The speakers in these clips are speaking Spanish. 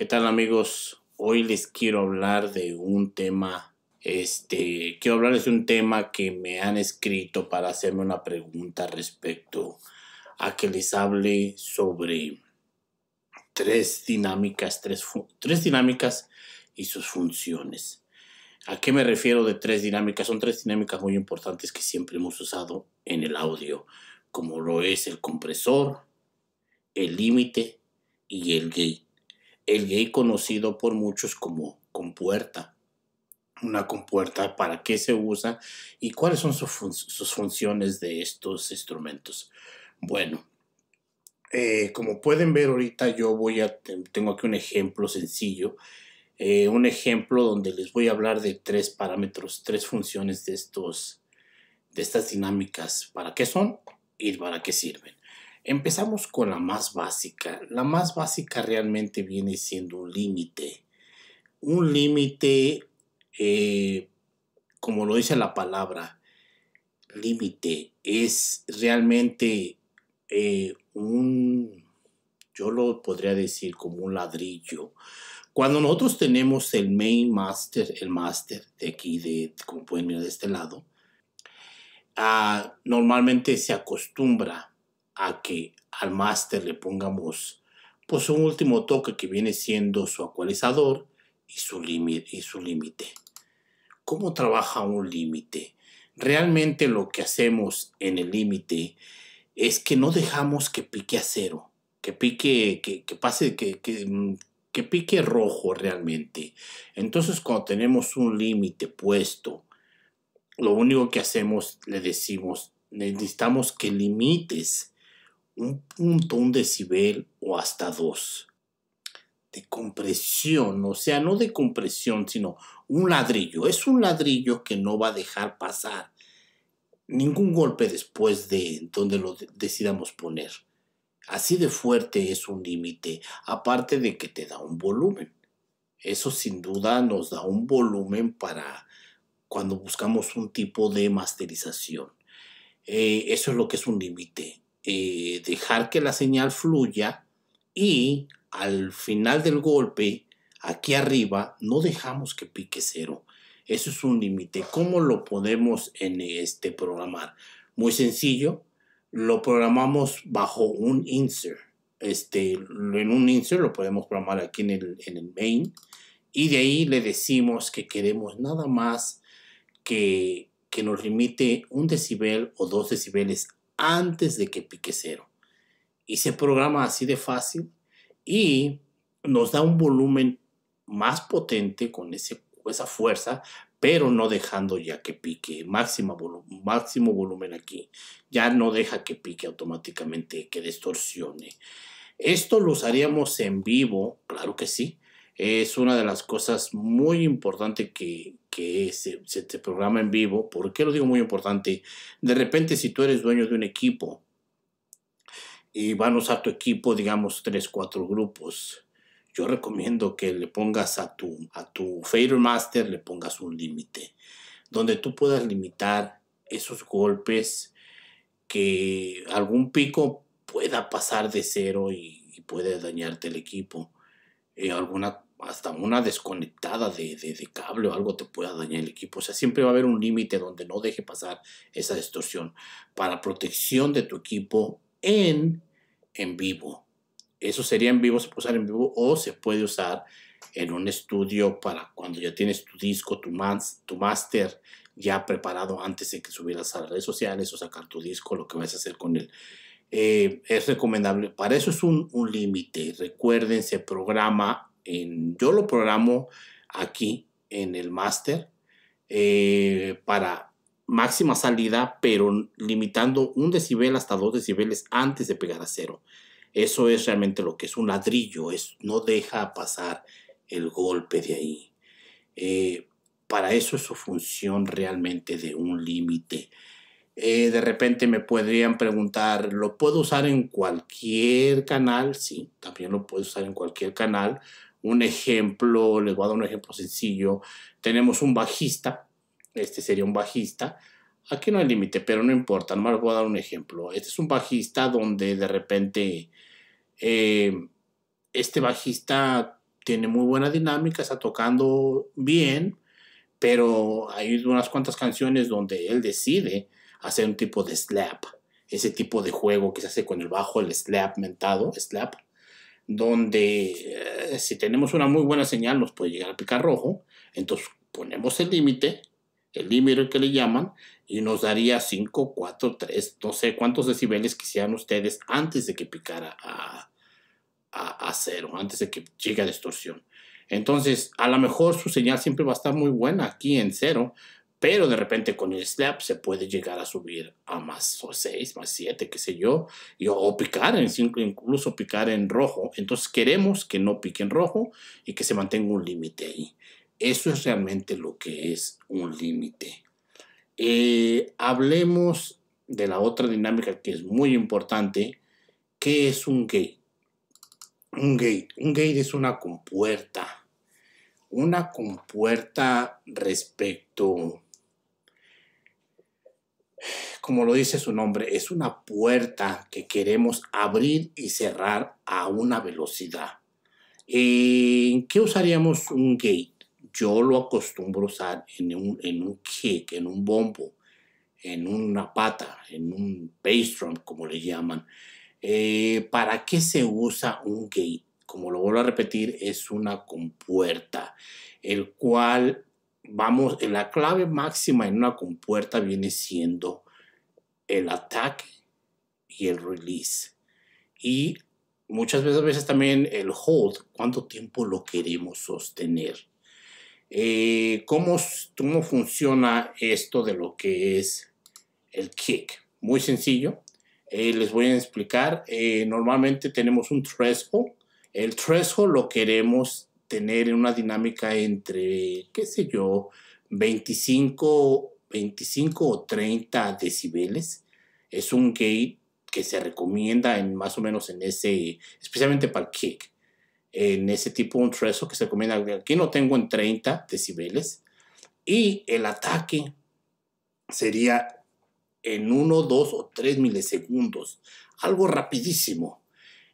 ¿Qué tal amigos? Hoy les quiero hablar de un tema, este, quiero hablarles de un tema que me han escrito para hacerme una pregunta respecto a que les hable sobre tres dinámicas, tres, tres dinámicas y sus funciones. ¿A qué me refiero de tres dinámicas? Son tres dinámicas muy importantes que siempre hemos usado en el audio, como lo es el compresor, el límite y el gate el gay conocido por muchos como compuerta. Una compuerta, ¿para qué se usa? ¿Y cuáles son sus, funciones de estos instrumentos? Bueno, eh, como pueden ver ahorita yo voy a, tengo aquí un ejemplo sencillo, eh, un ejemplo donde les voy a hablar de tres parámetros, tres funciones de, estos, de estas dinámicas, para qué son y para qué sirven. Empezamos con la más básica. La más básica realmente viene siendo un límite. Un límite, eh, como lo dice la palabra, límite es realmente eh, un, yo lo podría decir como un ladrillo. Cuando nosotros tenemos el main master, el master de aquí, de, como pueden ver de este lado, ah, normalmente se acostumbra a que al máster le pongamos pues un último toque que viene siendo su acualizador... y su límite. ¿Cómo trabaja un límite? Realmente lo que hacemos en el límite es que no dejamos que pique a cero, que pique, que, pase, que, que, pique rojo realmente. Entonces cuando tenemos un límite puesto, lo único que hacemos, le decimos, necesitamos que limites un punto, un decibel o hasta dos de compresión, o sea, no de compresión, sino un ladrillo. Es un ladrillo que no va a dejar pasar ningún golpe después de donde lo decidamos poner. Así de fuerte es un límite, aparte de que te da un volumen. Eso sin duda nos da un volumen para cuando buscamos un tipo de masterización. Eh, eso es lo que es un límite. Eh, dejar que la señal fluya y al final del golpe, aquí arriba, no dejamos que pique cero. Eso es un límite. ¿Cómo lo podemos en este programar? Muy sencillo, lo programamos bajo un insert. Este, en un insert lo podemos programar aquí en el, en el main y de ahí le decimos que queremos nada más que, que nos limite un decibel o dos decibeles antes de que pique cero. Y se programa así de fácil y nos da un volumen más potente con ese, esa fuerza, pero no dejando ya que pique, máximo volumen, máximo volumen aquí, ya no deja que pique automáticamente, que distorsione. Esto lo haríamos en vivo, claro que sí, es una de las cosas muy importantes que, que se, te programa en vivo. ¿Por qué lo digo muy importante? De repente, si tú eres dueño de un equipo y van a usar tu equipo, digamos, tres, cuatro grupos, yo recomiendo que le pongas a tu, a tu Master, le pongas un límite, donde tú puedas limitar esos golpes que algún pico pueda pasar de cero y, y puede dañarte el equipo. Eh, alguna hasta una desconectada de, cable o algo te pueda dañar el equipo. O sea, siempre va a haber un límite donde no deje pasar esa distorsión para protección de tu equipo en, en vivo. Eso sería en vivo, se puede usar en vivo o se puede usar en un estudio para cuando ya tienes tu disco, tu, máster ya preparado antes de que subieras a las redes sociales o sacar tu disco, lo que vas a hacer con él. Eh, es recomendable, para eso es un, un límite. Recuerden, se programa yo lo programo aquí en el máster eh, para máxima salida, pero limitando un decibel hasta dos decibeles antes de pegar a cero. Eso es realmente lo que es un ladrillo, es, no deja pasar el golpe de ahí. Eh, para eso es su función realmente de un límite. Eh, de repente me podrían preguntar, ¿lo puedo usar en cualquier canal? Sí, también lo puedo usar en cualquier canal, un ejemplo, les voy a dar un ejemplo sencillo. Tenemos un bajista, este sería un bajista. Aquí no hay límite, pero no importa, nomás les voy a dar un ejemplo. Este es un bajista donde de repente eh, este bajista tiene muy buena dinámica, está tocando bien, pero hay unas cuantas canciones donde él decide hacer un tipo de slap, ese tipo de juego que se hace con el bajo, el slap mentado, slap, donde eh, si tenemos una muy buena señal nos puede llegar a picar rojo, entonces ponemos el límite, el límite que le llaman, y nos daría 5, 4, 3, no sé cuántos decibeles quisieran ustedes antes de que picara a, a, a cero, antes de que llegue a distorsión. Entonces, a lo mejor su señal siempre va a estar muy buena aquí en cero, pero de repente con el slap se puede llegar a subir a más o 6, más 7, qué sé yo, y, o picar en 5, incluso picar en rojo. Entonces queremos que no pique en rojo y que se mantenga un límite ahí. Eso es realmente lo que es un límite. Eh, hablemos de la otra dinámica que es muy importante, que es un gate. Un gate, un gate es una compuerta. Una compuerta respecto como lo dice su nombre, es una puerta que queremos abrir y cerrar a una velocidad. ¿En eh, qué usaríamos un gate? Yo lo acostumbro a usar en un, en un kick, en un bombo, en una pata, en un bass drum, como le llaman. Eh, ¿Para qué se usa un gate? Como lo vuelvo a repetir, es una compuerta, el cual vamos, la clave máxima en una compuerta viene siendo el ataque y el release. Y muchas veces, también el hold, cuánto tiempo lo queremos sostener. Eh, ¿cómo, ¿Cómo funciona esto de lo que es el kick? Muy sencillo. Eh, les voy a explicar. Eh, normalmente tenemos un threshold. El threshold lo queremos tener en una dinámica entre, qué sé yo, 25 25 o 30 decibeles. Es un gate que se recomienda en más o menos en ese, especialmente para kick, en ese tipo un treso que se recomienda. Aquí no tengo en 30 decibeles. Y el ataque sería en 1, 2 o 3 milisegundos. Algo rapidísimo.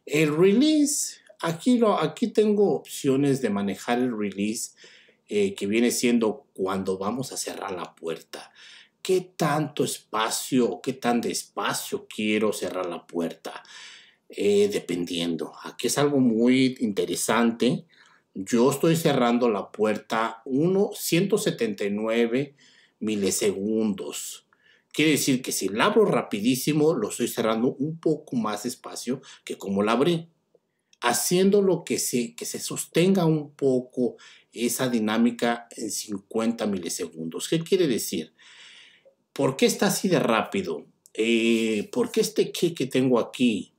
El release, aquí, lo, aquí tengo opciones de manejar el release eh, que viene siendo cuando vamos a cerrar la puerta. ¿Qué tanto espacio, qué tan despacio quiero cerrar la puerta? Eh, dependiendo. Aquí es algo muy interesante. Yo estoy cerrando la puerta 1, 179 milisegundos. Quiere decir que si la abro rapidísimo, lo estoy cerrando un poco más espacio que como la abrí haciendo lo que se, que se sostenga un poco esa dinámica en 50 milisegundos. ¿Qué quiere decir? ¿Por qué está así de rápido? ¿Porque eh, ¿Por qué este kick que tengo aquí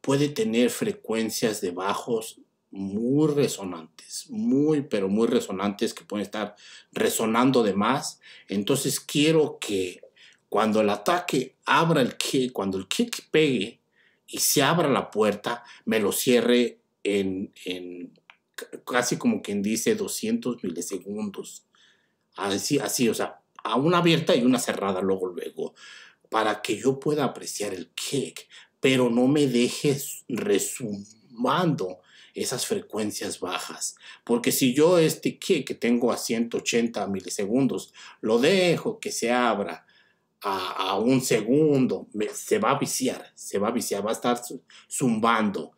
puede tener frecuencias de bajos muy resonantes, muy, pero muy resonantes que pueden estar resonando de más? Entonces quiero que cuando el ataque abra el kick, cuando el kick pegue, y se abra la puerta, me lo cierre en, casi como quien dice 200 milisegundos. Así, así, o sea, a una abierta y una cerrada luego, luego, para que yo pueda apreciar el kick, pero no me dejes resumando esas frecuencias bajas. Porque si yo este kick que tengo a 180 milisegundos lo dejo que se abra a, un segundo, se va a viciar, se va a viciar, va a estar zumbando.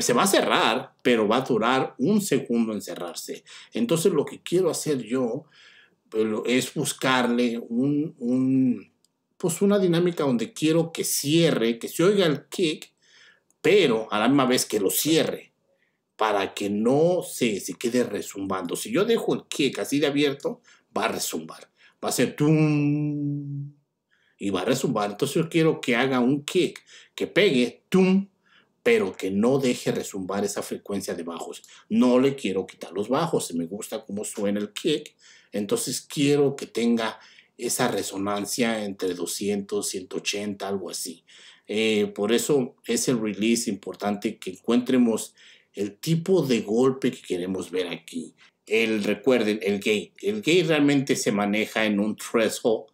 se va a cerrar, pero va a durar un segundo en cerrarse. Entonces lo que quiero hacer yo pues, es buscarle un, pues una dinámica donde quiero que cierre, que se oiga el kick, pero a la misma vez que lo cierre, para que no se, se quede resumbando. Si yo dejo el kick así de abierto, va a resumbar. Va a ser tum, y va a resumbar. Entonces yo quiero que haga un kick, que pegue, tum, pero que no deje resumbar esa frecuencia de bajos. No le quiero quitar los bajos, me gusta cómo suena el kick, entonces quiero que tenga esa resonancia entre 200, 180, algo así. Eh, por eso es el release importante que encuentremos el tipo de golpe que queremos ver aquí. El, recuerden, el gate. El gate realmente se maneja en un threshold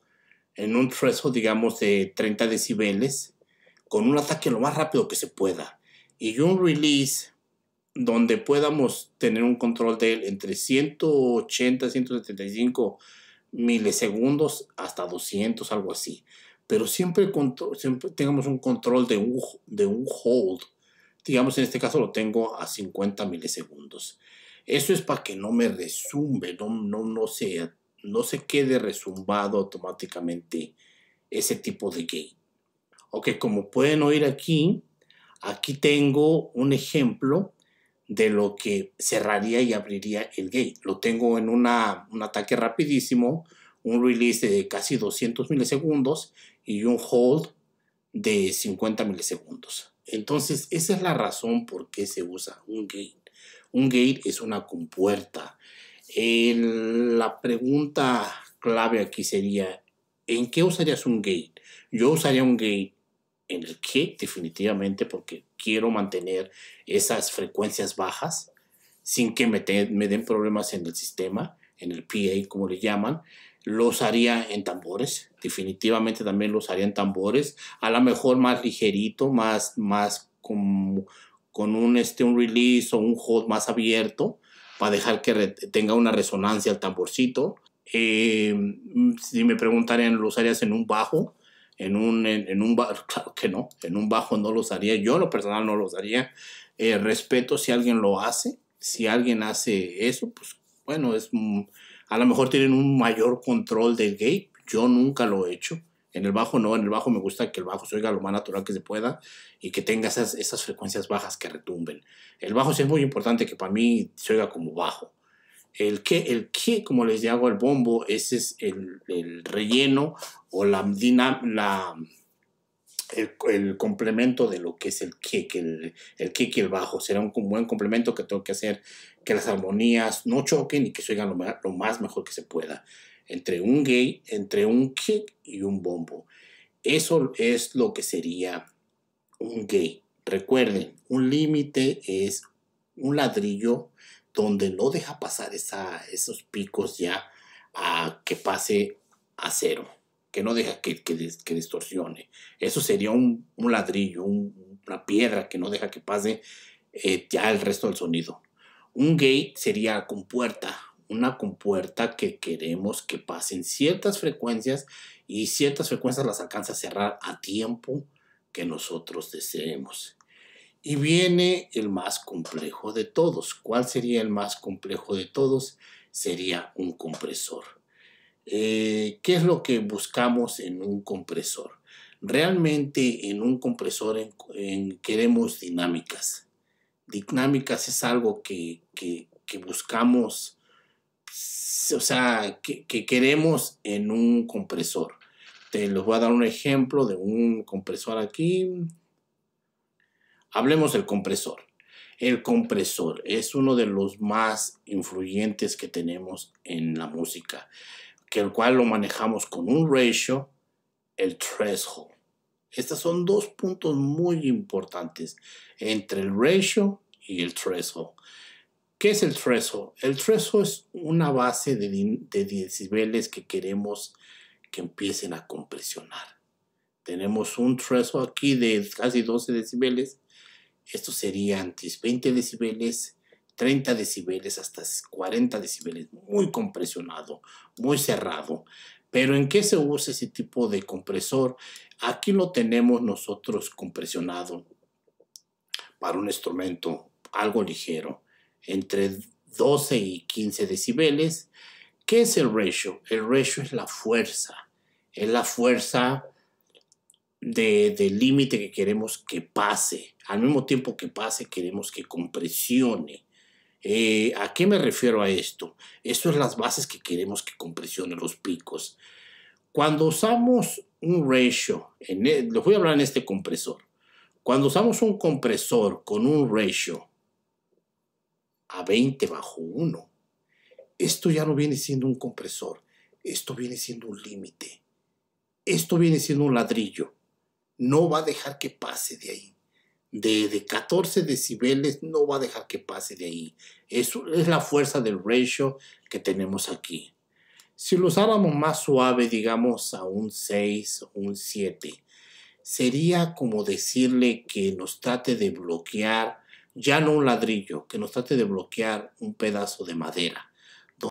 en un threshold, digamos, de 30 decibeles, con un ataque lo más rápido que se pueda. Y un release donde podamos tener un control de él entre 180, 175 milisegundos hasta 200, algo así. Pero siempre, siempre tengamos un control de un, de un hold. Digamos, en este caso lo tengo a 50 milisegundos. Eso es para que no me resume, no, no, no sea no se quede resumbado automáticamente ese tipo de gate. Ok, como pueden oír aquí, aquí tengo un ejemplo de lo que cerraría y abriría el gate. Lo tengo en un ataque rapidísimo, un release de casi 200 milisegundos y un hold de 50 milisegundos. Entonces, esa es la razón por qué se usa un gate. Un gate es una compuerta la pregunta clave aquí sería, ¿en qué usarías un gate? Yo usaría un gate en el que definitivamente porque quiero mantener esas frecuencias bajas sin que me, den problemas en el sistema, en el PA como le llaman. Los haría en tambores, definitivamente también los usaría en tambores, a lo mejor más ligerito, más, más con, un, este, un release o un hold más abierto, para dejar que tenga una resonancia el tamborcito. Eh, si me preguntarían, ¿lo usarías en un bajo? En un, en, un bajo, claro que no, en un bajo no lo usaría, yo lo personal no lo usaría. Eh, respeto si alguien lo hace, si alguien hace eso, pues bueno, es, mm, a lo mejor tienen un mayor control del gate, yo nunca lo he hecho en el bajo no, en el bajo me gusta que el bajo se oiga lo más natural que se pueda y que tenga esas, frecuencias bajas que retumben. El bajo sí es muy importante que para mí se oiga como bajo. El que, el que como les digo, el bombo, ese es el, relleno o la, la el, complemento de lo que es el kick, el, el kick y el bajo. Será un, buen complemento que tengo que hacer que las armonías no choquen y que se oigan lo más mejor que se pueda entre un gay, entre un kick y un bombo. Eso es lo que sería un gay. Recuerden, un límite es un ladrillo donde no deja pasar esa, esos picos ya a que pase a cero, que no deja que, distorsione. Eso sería un, ladrillo, una piedra que no deja que pase eh, ya el resto del sonido. Un gate sería con puerta, una compuerta que queremos que pasen ciertas frecuencias y ciertas frecuencias las alcanza a cerrar a tiempo que nosotros deseemos. Y viene el más complejo de todos. ¿Cuál sería el más complejo de todos? Sería un compresor. Eh, ¿Qué es lo que buscamos en un compresor? Realmente en un compresor queremos dinámicas. Dinámicas es algo que buscamos o sea, que, queremos en un compresor. Te los voy a dar un ejemplo de un compresor aquí. Hablemos del compresor. El compresor es uno de los más influyentes que tenemos en la música, que el cual lo manejamos con un ratio, el threshold. Estos son dos puntos muy importantes entre el ratio y el threshold. ¿Qué es el threshold? El threshold es una base de, decibeles que queremos que empiecen a compresionar. Tenemos un threshold aquí de casi 12 decibeles. Esto sería antes 20 decibeles, 30 decibeles, hasta 40 decibeles. Muy compresionado, muy cerrado. Pero ¿en qué se usa ese tipo de compresor? Aquí lo tenemos nosotros compresionado para un instrumento algo ligero entre 12 y 15 decibeles. ¿Qué es el ratio? El ratio es la fuerza, es la fuerza del límite que queremos que pase. Al mismo tiempo que pase, queremos que compresione. Eh, ¿A qué me refiero a esto? Esto es las bases que queremos que compresione los picos. Cuando usamos un ratio, en e, les voy a hablar en este compresor. Cuando usamos un compresor con un ratio a 20 bajo 1. Esto ya no viene siendo un compresor, esto viene siendo un límite, esto viene siendo un ladrillo. No va a dejar que pase de ahí. De, de 14 decibeles no va a dejar que pase de ahí. Eso es la fuerza del ratio que tenemos aquí. Si lo usáramos más suave, digamos a un 6 un 7, sería como decirle que nos trate de bloquear ya no un ladrillo que nos trate de bloquear un pedazo de madera.